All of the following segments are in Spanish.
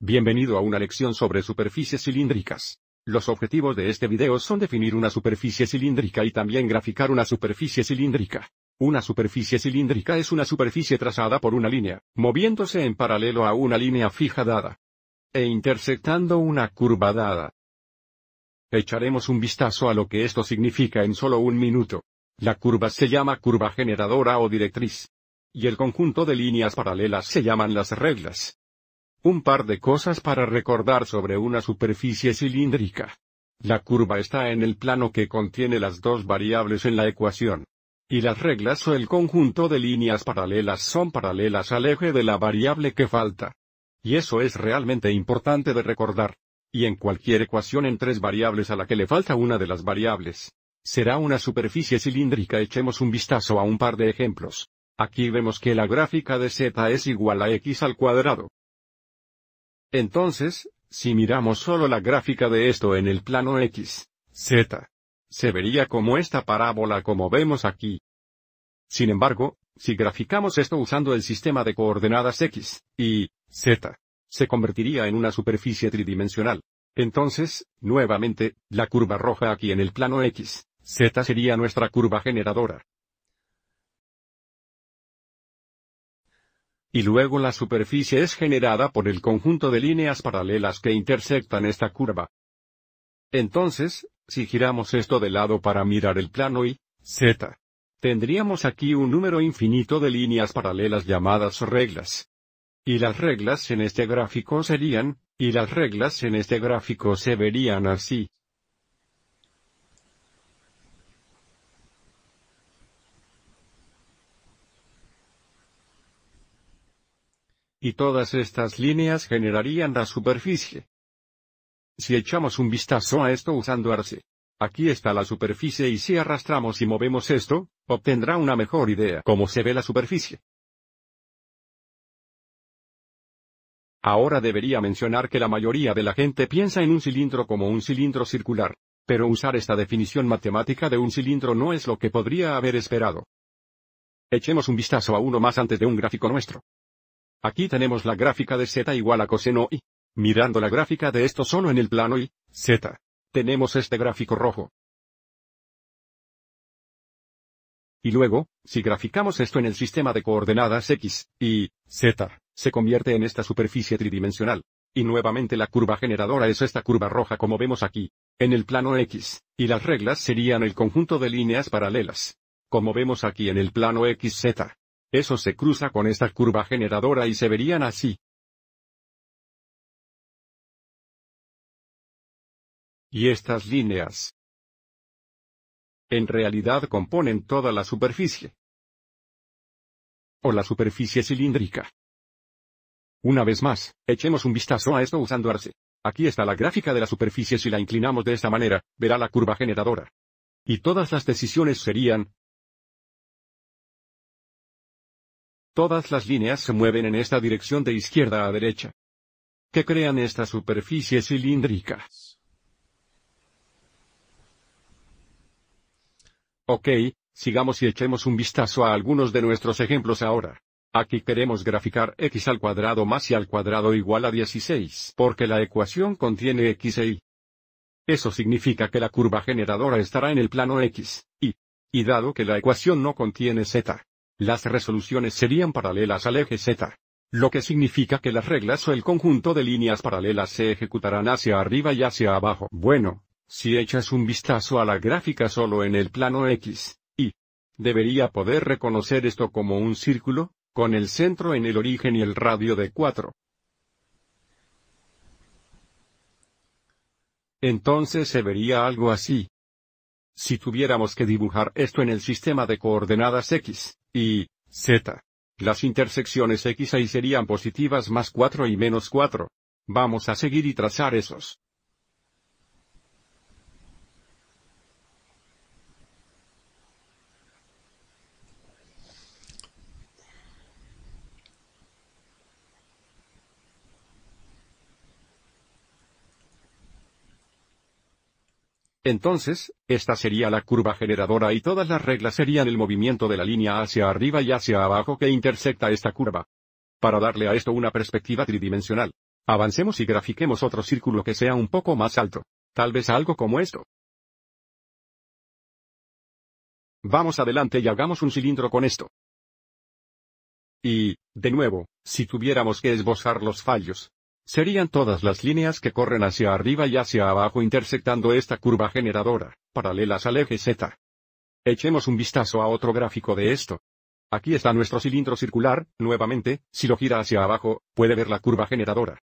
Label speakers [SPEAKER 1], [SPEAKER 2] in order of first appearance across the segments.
[SPEAKER 1] Bienvenido a una lección sobre superficies cilíndricas. Los objetivos de este video son definir una superficie cilíndrica y también graficar una superficie cilíndrica. Una superficie cilíndrica es una superficie trazada por una línea, moviéndose en paralelo a una línea fija dada e intersectando una curva dada. Echaremos un vistazo a lo que esto significa en solo un minuto. La curva se llama curva generadora o directriz. Y el conjunto de líneas paralelas se llaman las reglas. Un par de cosas para recordar sobre una superficie cilíndrica. La curva está en el plano que contiene las dos variables en la ecuación. Y las reglas o el conjunto de líneas paralelas son paralelas al eje de la variable que falta. Y eso es realmente importante de recordar. Y en cualquier ecuación en tres variables a la que le falta una de las variables, será una superficie cilíndrica. Echemos un vistazo a un par de ejemplos. Aquí vemos que la gráfica de z es igual a x al cuadrado. Entonces, si miramos solo la gráfica de esto en el plano X, Z, se vería como esta parábola como vemos aquí. Sin embargo, si graficamos esto usando el sistema de coordenadas X, Y, Z, se convertiría en una superficie tridimensional. Entonces, nuevamente, la curva roja aquí en el plano X, Z sería nuestra curva generadora, y luego la superficie es generada por el conjunto de líneas paralelas que intersectan esta curva. Entonces, si giramos esto de lado para mirar el plano y z, tendríamos aquí un número infinito de líneas paralelas llamadas reglas. Y las reglas en este gráfico serían, y las reglas en este gráfico se verían así. Y todas estas líneas generarían la superficie. Si echamos un vistazo a esto usando arce.
[SPEAKER 2] Aquí está la superficie y si arrastramos y movemos esto, obtendrá una mejor idea cómo se ve la superficie. Ahora debería mencionar que la mayoría de la gente piensa en un cilindro como un cilindro circular, pero
[SPEAKER 1] usar esta definición matemática de un cilindro no es lo que podría haber esperado. Echemos un vistazo a uno más antes de un gráfico nuestro. Aquí tenemos la gráfica de z igual a
[SPEAKER 2] coseno y. Mirando la gráfica de esto solo en el plano y, z. Tenemos este gráfico rojo. Y luego, si graficamos esto en el sistema de coordenadas x, y, z, se convierte en esta superficie
[SPEAKER 1] tridimensional. Y nuevamente la curva generadora es esta curva roja como vemos aquí, en el plano x, y las reglas serían el conjunto de líneas paralelas. Como vemos aquí en el plano
[SPEAKER 2] xz. Eso se cruza con esta curva generadora y se verían así. Y estas líneas. En realidad componen toda la superficie. O la superficie cilíndrica. Una vez más,
[SPEAKER 1] echemos un vistazo a esto usando Arce. Aquí está la gráfica de la superficie si la inclinamos de esta manera, verá la
[SPEAKER 2] curva generadora. Y todas las decisiones serían, Todas las líneas se mueven en esta dirección de izquierda a derecha.
[SPEAKER 1] Que crean estas superficies cilíndricas? Ok, sigamos y echemos un vistazo a algunos de nuestros ejemplos ahora. Aquí queremos graficar x al cuadrado más y al cuadrado igual a 16, porque la ecuación contiene x e y. Eso significa que la curva generadora estará en el plano x, y. Y dado que la ecuación no contiene z, las resoluciones serían paralelas al eje Z. Lo que significa que las reglas o el conjunto de líneas paralelas se ejecutarán hacia arriba y hacia abajo. Bueno, si echas un vistazo a la gráfica solo en el plano X, y debería poder reconocer esto como un círculo, con el centro en el origen y el radio de 4. Entonces se vería algo así. Si tuviéramos que dibujar esto en el sistema de coordenadas x, y, z. Las intersecciones x y serían positivas más 4 y menos 4. Vamos a seguir y trazar esos Entonces, esta sería la curva generadora y todas las reglas serían el movimiento de la línea hacia arriba y hacia abajo que intersecta esta curva. Para darle a esto una perspectiva tridimensional,
[SPEAKER 2] avancemos y grafiquemos otro círculo que sea un poco más alto. Tal vez algo como esto. Vamos adelante y hagamos un cilindro con esto. Y, de nuevo, si tuviéramos que esbozar los fallos,
[SPEAKER 1] serían todas las líneas que corren hacia arriba y hacia abajo intersectando esta curva generadora, paralelas al eje Z. Echemos un vistazo a otro gráfico de esto. Aquí está nuestro cilindro circular, nuevamente, si lo gira hacia abajo, puede ver la curva generadora.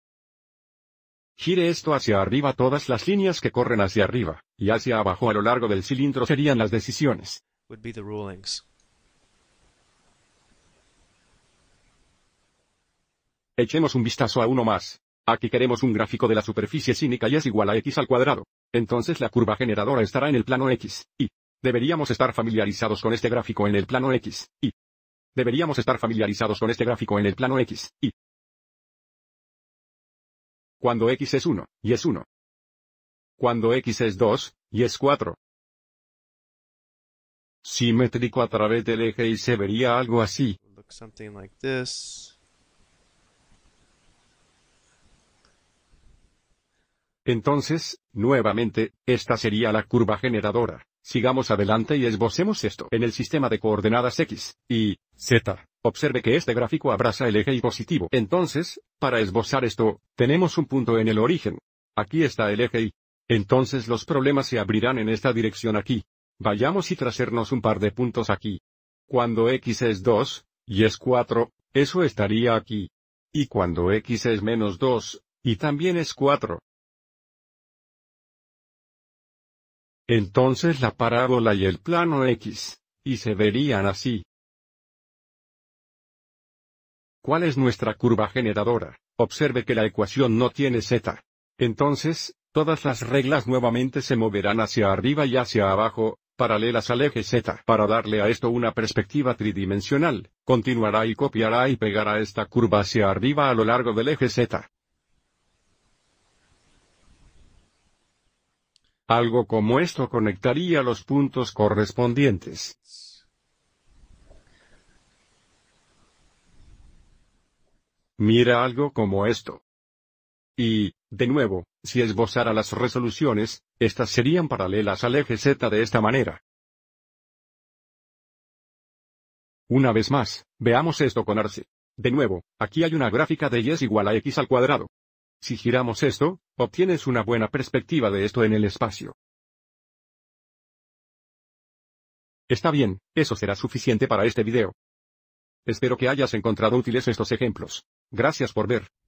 [SPEAKER 1] Gire esto hacia arriba todas las líneas que corren hacia arriba, y hacia abajo a lo largo del cilindro serían las decisiones. Echemos un vistazo a uno más. Aquí queremos un gráfico de la superficie cínica y es igual a x al cuadrado. Entonces la curva generadora estará en el plano x, y. Deberíamos estar familiarizados con este gráfico en el plano x, y.
[SPEAKER 2] Deberíamos estar familiarizados con este gráfico en el plano x, y. Cuando x es 1, y es 1. Cuando x es 2, y es 4. Simétrico a través del eje y se vería
[SPEAKER 1] algo así. Entonces, nuevamente, esta sería la curva generadora. Sigamos adelante y esbocemos esto en el sistema de coordenadas x, y, z. Observe que este gráfico abraza el eje y positivo. Entonces, para esbozar esto, tenemos un punto en el origen. Aquí está el eje y. Entonces los problemas se abrirán en esta dirección aquí. Vayamos y tracernos un par de puntos aquí. Cuando x es
[SPEAKER 2] 2, y es 4, eso estaría aquí. Y cuando x es menos 2, y también es 4, entonces la parábola y el plano X, y se verían así. ¿Cuál es nuestra curva generadora? Observe que la
[SPEAKER 1] ecuación no tiene z. Entonces, todas las reglas nuevamente se moverán hacia arriba y hacia abajo, paralelas al eje z. Para darle a esto una perspectiva tridimensional, continuará y copiará y pegará esta curva hacia arriba a lo largo del eje z. Algo como esto conectaría los puntos correspondientes. Mira algo como esto.
[SPEAKER 2] Y, de nuevo, si esbozara las resoluciones, estas serían paralelas al eje Z de esta manera. Una vez más, veamos esto con Arce. De nuevo, aquí hay una gráfica de y es igual a x al cuadrado. Si giramos esto, obtienes una buena perspectiva de esto en el espacio. Está bien, eso será suficiente para este video. Espero que hayas encontrado útiles estos ejemplos. Gracias por ver.